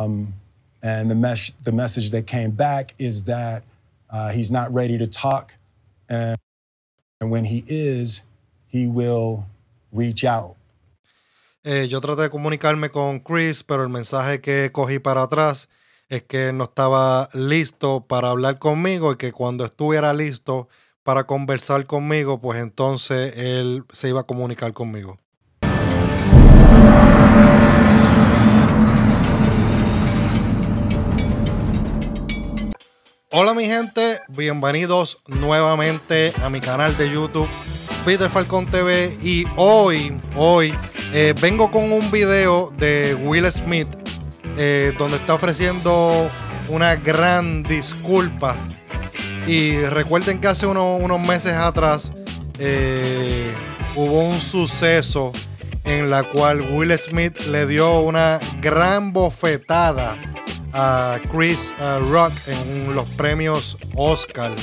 Um, and the, message that came back is that uh, he's not ready to talk. And, when he is, he will reach out. Eh, yo traté de comunicarme con Chris, pero el mensaje que cogí para atrás es que no estaba listo para hablar conmigo y que cuando estuviera listo para conversar conmigo, pues entonces él se iba a comunicar conmigo. Hola mi gente, bienvenidos nuevamente a mi canal de YouTube Peter Falcón TV y hoy, hoy eh, vengo con un video de Will Smith eh, donde está ofreciendo una gran disculpa y recuerden que hace unos meses atrás eh, hubo un suceso en la cual Will Smith le dio una gran bofetada a Chris Rock en los premios Oscar.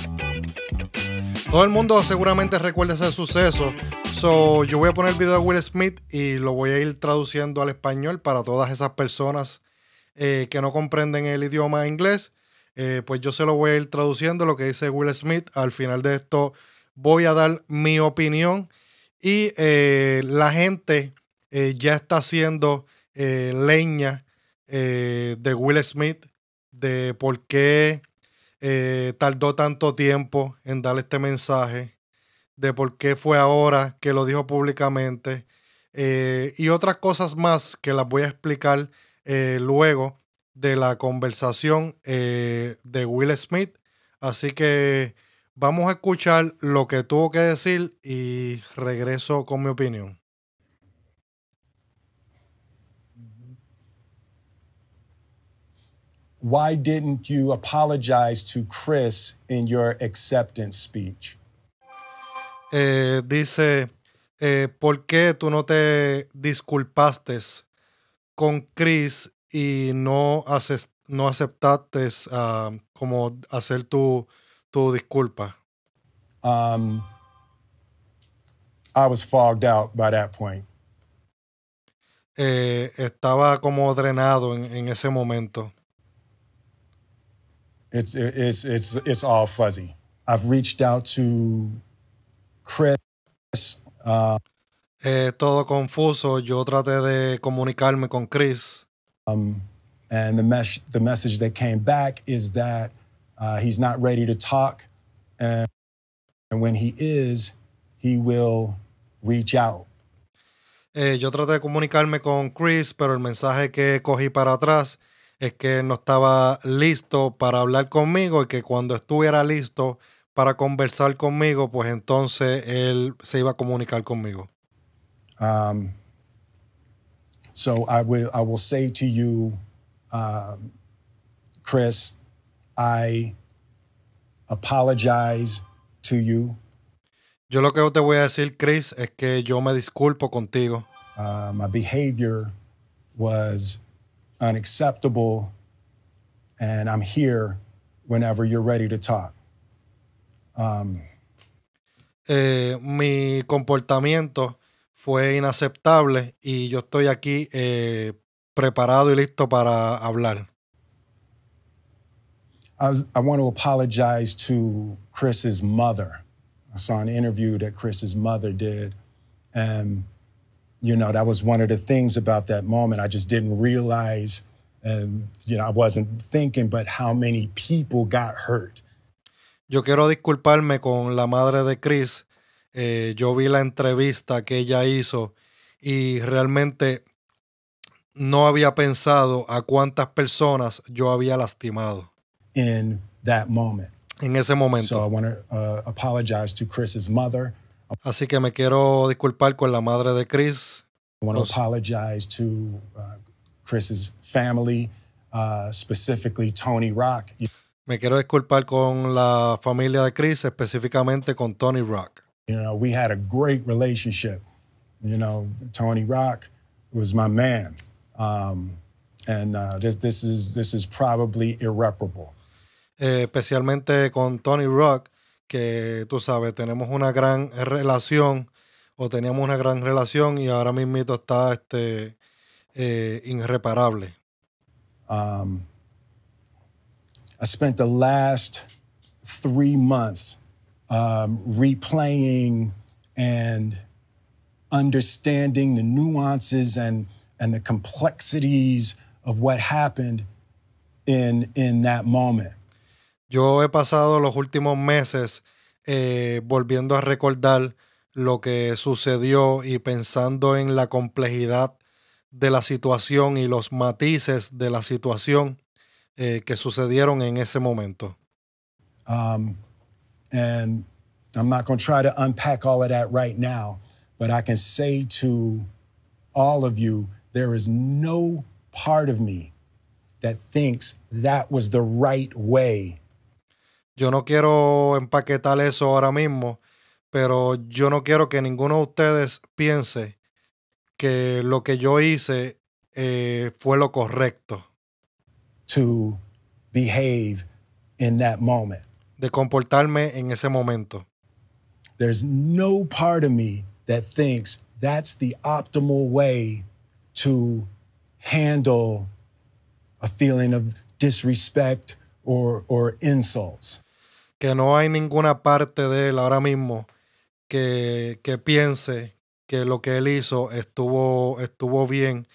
Todo el mundo seguramente recuerda ese suceso, so yo voy a poner el video de Will Smith y lo voy a ir traduciendo al español para todas esas personas eh, que no comprenden el idioma inglés. Eh, pues yo se lo voy a ir traduciendo lo que dice Will Smith. Al final de esto voy a dar mi opinión y eh, la gente ya está haciendo leña eh, de Will Smith, de por qué eh, tardó tanto tiempo en darle este mensaje, de por qué fue ahora que lo dijo públicamente eh, y otras cosas más que las voy a explicar luego de la conversación de Will Smith. Así que vamos a escuchar lo que tuvo que decir y regreso con mi opinión. why didn't you apologize to Chris in your acceptance speech? Eh, dice, eh, ¿por qué tú no te disculpaste con Chris y no, aceptaste ah, como hacer tu, tu disculpa? Um, I was fogged out by that point. Eh, estaba como drenado en ese momento. It's it's it's it's all fuzzy. I've reached out to Chris. Uh, eh, todo confuso. Yo traté de comunicarme con Chris. Um, and the mes- the message that came back is that uh, he's not ready to talk, and, and when he is, he will reach out. Eh, yo traté de comunicarme con Chris, pero el mensaje que cogí para atrás es que no estaba listo para hablar conmigo y que cuando estuviera listo para conversar conmigo, pues entonces él se iba a comunicar conmigo. Um, so I will, say to you, um, Chris, I apologize to you. Yo lo que te voy a decir, Chris, es que yo me disculpo contigo. Uh, my behavior was unacceptable, and I'm here whenever you're ready to talk. Um, eh, mi comportamiento fue inaceptable y yo estoy aquí eh, preparado y listo para hablar. I, I want to apologize to Chris's mother. I saw an interview that Chris's mother did, and you know, that was one of the things about that moment. I just didn't realize, and, um, you know, I wasn't thinking, but how many people got hurt. Yo quiero disculparme con la madre de Chris. Eh, yo vi la entrevista que ella hizo y realmente no había pensado a cuántas personas yo había lastimado. In that moment. En ese momento. So I want to uh, apologize to Chris's mother. Así que me quiero disculpar con la madre de Chris. I want to apologize to uh, Chris's family, uh, specifically Tony Rock. Me quiero disculpar con la familia de Chris, específicamente con Tony Rock. You know, we had a great relationship. You know, Tony Rock was my man, um, and uh, this is probably irreparable. Eh, especialmente con Tony Rock que tú sabes, tenemos una gran relación o teníamos una gran relación y ahora mismo está este, eh, irreparable. Um, I spent the last three months um, replaying and understanding the nuances and, and the complexities of what happened in, in that moment. Yo he pasado los últimos meses eh, volviendo a recordar lo que sucedió y pensando en la complejidad de la situación y los matices de la situación eh, que sucedieron en ese momento. Um, and I'm not going to try to unpack all of that right now, but I can say to all of you, there is no part of me that thinks that was the right way yo no quiero empaquetar eso ahora mismo, pero yo no quiero que ninguno de ustedes piense que lo que yo hice eh, fue lo correcto. To behave in that moment. De comportarme en ese momento. There's no part of me that thinks that's the optimal way to handle a feeling of disrespect or, or insults que no hay ninguna parte de él ahora mismo que, piense que lo que él hizo estuvo, estuvo bien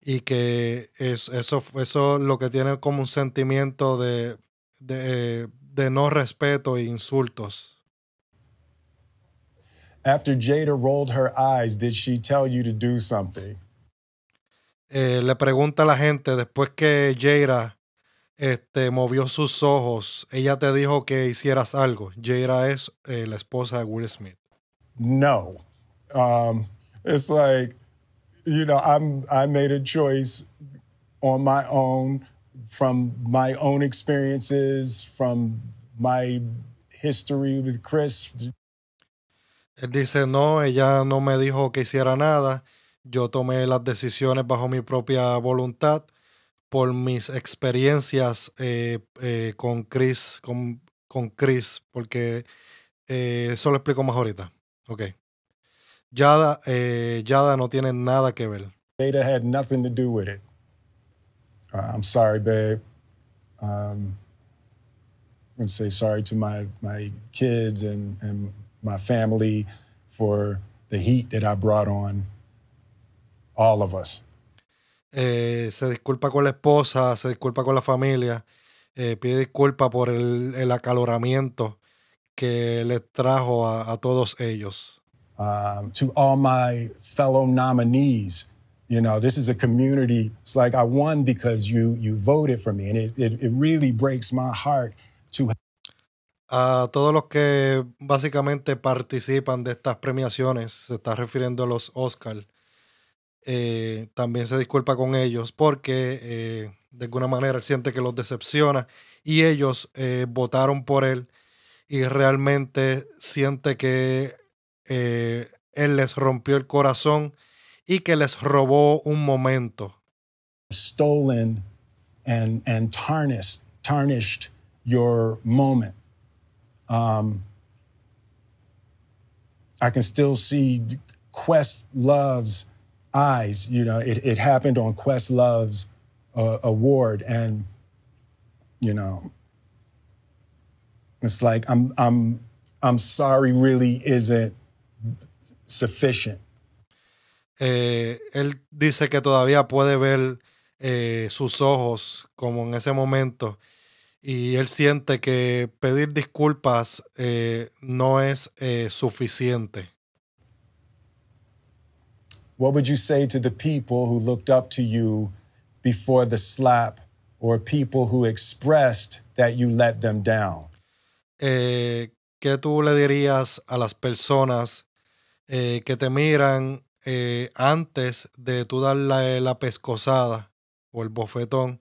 y que es, eso, eso lo que tiene como un sentimiento de, de, no respeto e insultos. After Jada rolled her eyes, did she tell you to do something? Eh, le pregunta a la gente después que Jada este, movió sus ojos. Ella te dijo que hicieras algo. Jada es eh, la esposa de Will Smith. No. Es um, it's like, you know, I'm, I made a choice on my own from my own experiences, from my history with Chris. Él dice, no, ella no me dijo que hiciera nada. Yo tomé las decisiones bajo mi propia voluntad por mis experiencias eh, eh, con Chris, con, con Chris, porque eh, eso lo explico más ahorita. Ok. Yada, eh, Yada no tiene nada que ver. Data had nothing to do with it. Uh, I'm sorry, babe. Um, I'm to say sorry to my, my kids and, and my family for the heat that I brought on all of us. Eh, se disculpa con la esposa, se disculpa con la familia, eh, pide disculpa por el, el, acaloramiento que le trajo a, todos ellos. a A todos los que básicamente participan de estas premiaciones, se está refiriendo a los Oscars. Eh, también se disculpa con ellos porque eh, de alguna manera siente que los decepciona y ellos eh, votaron por él y realmente siente que él les rompió el corazón y que les robó un momento. Stolen and, tarnished your moment. Um, I Quest loves eyes. You know, it, it happened on Questlove's uh, award, and you know, it's like I'm I'm I'm sorry really isn't sufficient. Eh, él dice que todavía puede ver eh, sus ojos como en ese momento y él siente que pedir disculpas eh, no es eh, suficiente what would you say to the people who looked up to you before the slap or people who expressed that you let them down? Eh, ¿Qué tú le dirías a las personas eh, que te miran eh, antes de tú darle la pescozada o el bofetón?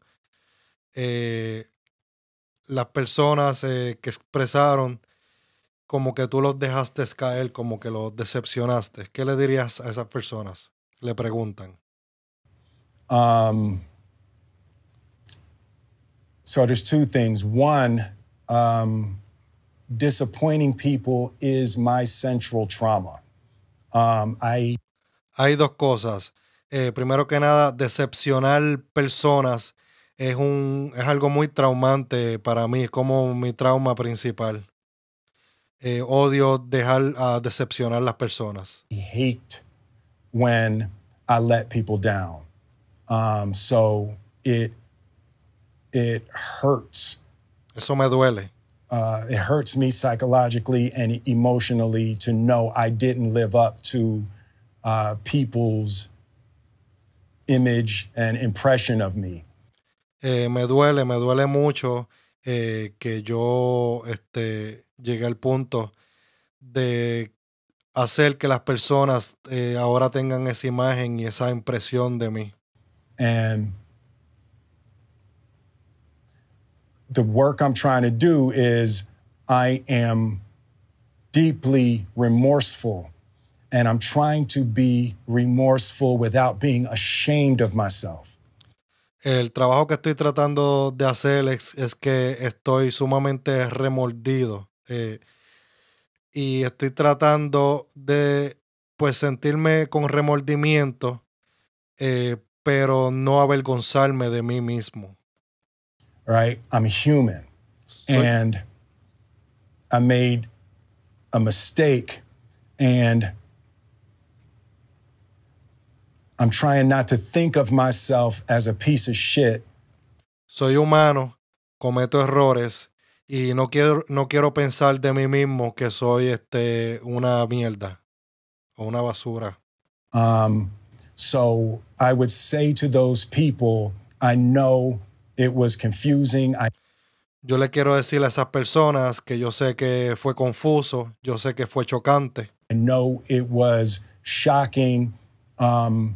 Eh, las personas eh, que expresaron como que tú los dejaste caer, como que los decepcionaste. ¿Qué le dirías a esas personas? Le preguntan. Um, so there's two things. One, um, disappointing people is my central trauma. Um, Hay dos cosas. Eh, primero que nada, decepcionar personas es, un, es algo muy traumante para mí, es como mi trauma principal. eh, odio dejar uh, decepcionar las personas. I hate when I let people down. Um, so it it hurts. Eso me duele. Uh, it hurts me psychologically and emotionally to know I didn't live up to uh, people's image and impression of me. Eh, me duele, me duele mucho eh, que yo este, llegué al punto de hacer que las personas eh, ahora tengan esa imagen y esa impresión de mí. El trabajo que estoy tratando de hacer es que estoy sumamente remordido eh, y estoy tratando de pues sentirme con remordimiento, eh, pero no avergonzarme de mí mismo. Right, I'm human, and I made a mistake, and I'm trying not to think of myself as a piece of shit. Soy humano, cometo errores y no quiero, no quiero pensar de mí mismo que soy este, una mierda o una basura. Um, so I would say to those people, I know it was confusing. I yo le quiero decir a esas personas que yo sé que fue confuso, yo sé que fue chocante. I know it was shocking, um,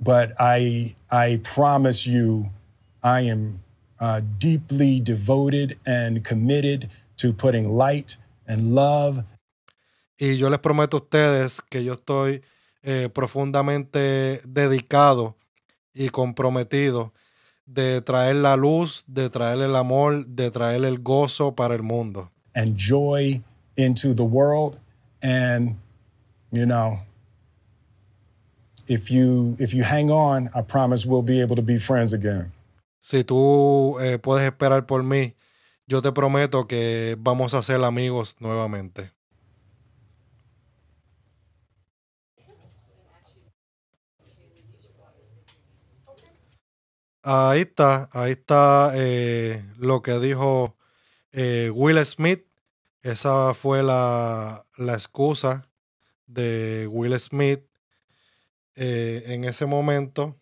but I, I promise you, I am uh, deeply devoted and committed to putting light and love. Y yo les prometo a ustedes que yo estoy eh, profundamente dedicado y comprometido de traer la luz, de traer el amor, de traer el gozo para el mundo. And joy into the world and you know if you if you hang on, I promise we'll be able to be friends again. si tú eh, puedes esperar por mí, yo te prometo que vamos a ser amigos nuevamente. Ahí está, ahí está eh, lo que dijo eh, Will Smith. Esa fue la, la excusa de Will Smith en ese momento.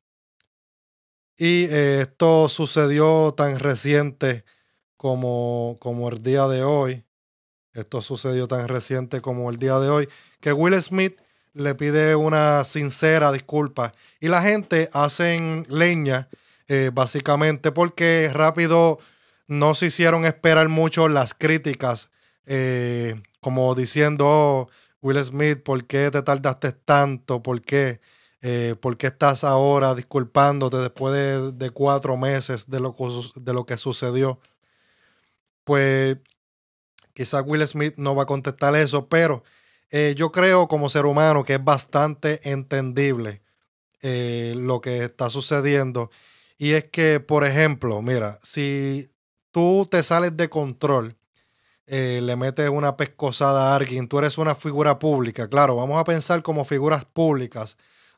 Y eh, esto sucedió tan reciente como, como el día de hoy. Esto sucedió tan reciente como el día de hoy. Que Will Smith le pide una sincera disculpa. Y la gente hacen leña, eh, básicamente, porque rápido no se hicieron esperar mucho las críticas. Eh, como diciendo, oh, Will Smith, ¿por qué te tardaste tanto? ¿Por qué? Eh, ¿Por qué estás ahora disculpándote después de, cuatro meses de lo, de lo que sucedió? Pues quizás Will Smith no va a contestar eso, pero eh, yo creo como ser humano que es bastante entendible eh, lo que está sucediendo. Y es que, por ejemplo, mira, si tú te sales de control, le metes una pescosada a alguien, tú eres una figura pública, claro, vamos a pensar como figuras públicas.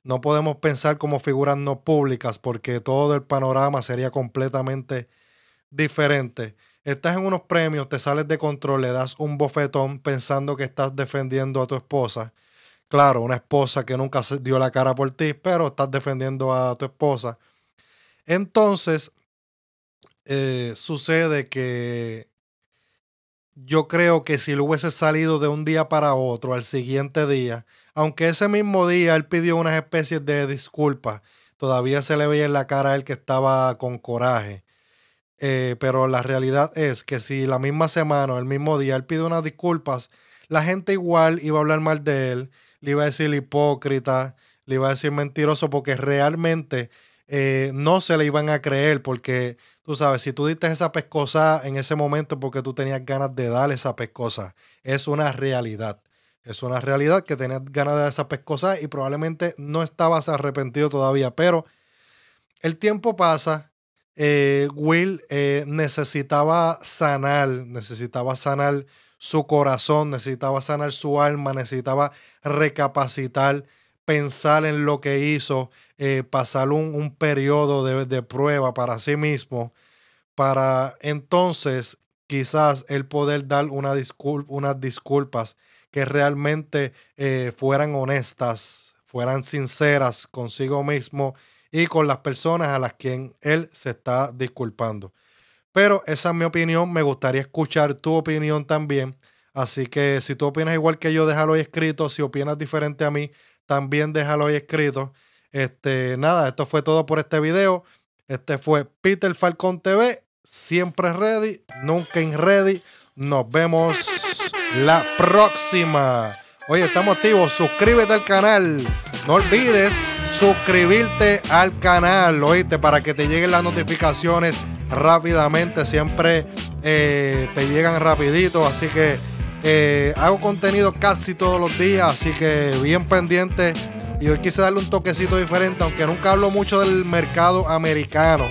No podemos pensar como figuras no públicas porque todo el panorama sería completamente diferente. Estás en unos premios, te sales de control, le das un bofetón pensando que estás defendiendo a tu esposa. Claro, una esposa que nunca dio la cara por ti, pero estás defendiendo a tu esposa. Entonces, eh, sucede que yo creo que si lo hubiese salido de un día para otro, al siguiente día, aunque ese mismo día él pidió unas especies de disculpas, todavía se le veía en la cara a él que estaba con coraje. Eh, pero la realidad es que si la misma semana o el mismo día él pide unas disculpas, la gente igual iba a hablar mal de él, le iba a decir hipócrita, le iba a decir mentiroso, porque realmente eh, no se le iban a creer, porque tú sabes, si tú diste esa pescosa en ese momento porque tú tenías ganas de dar esa pescosa, es una realidad. Es una realidad que tenías ganas de esas cosas y probablemente no estabas arrepentido todavía, pero el tiempo pasa. Eh, Will eh, necesitaba sanar, necesitaba sanar su corazón, necesitaba sanar su alma, necesitaba recapacitar, pensar en lo que hizo, eh, pasar un, periodo de, prueba para sí mismo, para entonces quizás él poder dar una unas disculpas que realmente eh, fueran honestas, fueran sinceras consigo mismo y con las personas a las quien él se está disculpando. Pero esa es mi opinión, me gustaría escuchar tu opinión también. Así que si tú opinas igual que yo, déjalo ahí escrito. Si opinas diferente a mí, también déjalo ahí escrito. Este, nada, esto fue todo por este video. Este fue Peter Falcón TV. Siempre ready, nunca in ready. Nos vemos la próxima. Oye, estamos activos. Suscríbete al canal. No olvides suscribirte al canal, oíste, para que te lleguen las notificaciones rápidamente. Siempre eh, te llegan rapidito. Así que eh, hago contenido casi todos los días. Así que bien pendiente. Y hoy quise darle un toquecito diferente, aunque nunca hablo mucho del mercado americano.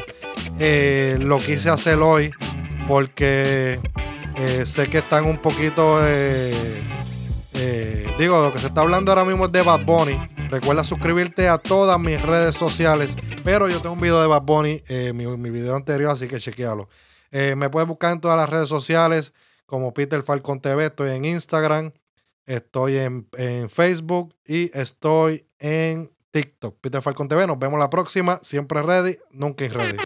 Eh, lo quise hacer hoy porque eh, sé que están un poquito. Eh, eh, digo, lo que se está hablando ahora mismo es de Bad Bunny. Recuerda suscribirte a todas mis redes sociales. Pero yo tengo un video de Bad Bunny, mi, mi, video anterior, así que chequealo. me puedes buscar en todas las redes sociales como Peter Falcon TV. Estoy en Instagram, estoy en, Facebook y estoy en TikTok. Peter Falcon TV, nos vemos la próxima. Siempre ready, nunca ready.